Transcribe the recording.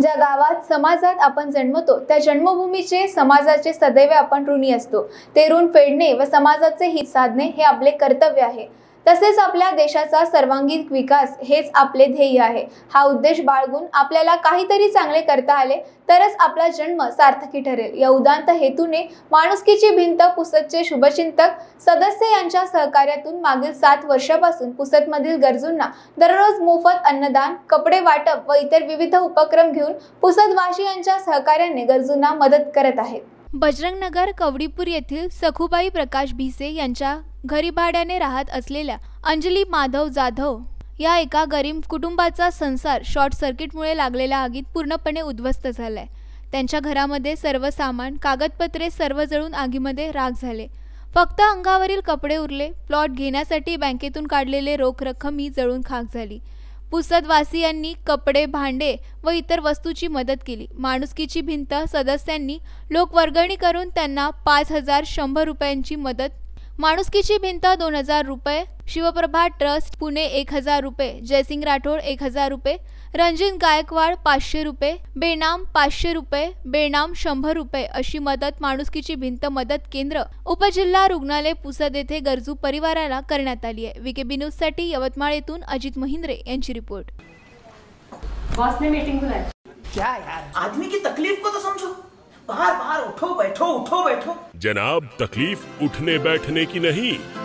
ज्या गावात समाजात आपण जन्मतो त्या जन्मभूमीचे समाजाचे सदैव आपण ऋणी असतो ते ऋण फेडणे व समाजाचे हित साधणे हे आपले कर्तव्य आहे तसेच आपल्या देशाचा सर्वांगीण विकास हेच आपले ध्येय आहे हा उद्देश बाळगून आपल्याला काहीतरी चांगले करता आले तरच आपला जन्म सार्थकी ठरेल या उदांत हेतूने माणुसकीची भिंत पुसतचे शुभचिंतक सदस्य यांच्या सहकार्यातून मागील सात वर्षापासून पुसतमधील गरजूंना दररोज मोफत अन्नदान कपडे वाटप व इतर विविध उपक्रम घेऊन यांच्या सहकार्याने गरजूंना मदत करत आहेत बजरंगनगर कवडीपूर येथील सखुबाई प्रकाश भिसे यांच्या घरी भाड्याने राहत असलेल्या अंजली माधव जाधव या एका गरीब कुटुंबाचा संसार शॉर्ट सर्किटमुळे लागलेल्या आगीत पूर्णपणे उद्ध्वस्त झालाय त्यांच्या घरामध्ये सर्व सामान कागदपत्रे सर्व जळून आगीमध्ये राग झाले फक्त अंगावरील कपडे उरले प्लॉट घेण्यासाठी बँकेतून काढलेले रोख रक्कम ही जळून खाक झाली पुसदवासियांनी कपडे भांडे व इतर वस्तूची मदत केली माणुसकीची भिंत सदस्यांनी लोकवर्गणी करून त्यांना पाच हजार शंभर रुपयांची मदत माणुसकीची भिंत दोन हजार रुपये शिवप्रभा ट्रस्ट पुणे एक हजार रुपये जयसिंग राठोड एक हजार रुपये रंजन गायकवाड पाचशे रुपये बेनाम पाचशे रुपये बेनाम शंभर रुपये अशी मदत माणुसकीची भिंत मदत केंद्र उपजिल्हा रुग्णालय पुसद येथे गरजू परिवाराला करण्यात आली आहे विकेबी न्यूजसाठी यवतमाळ येथून अजित महिंद्रे यांची रिपोर्ट तो बाहर बाहर उठो बैठो उठो बैठो जनाब तकलीफ उठने बैठने की नहीं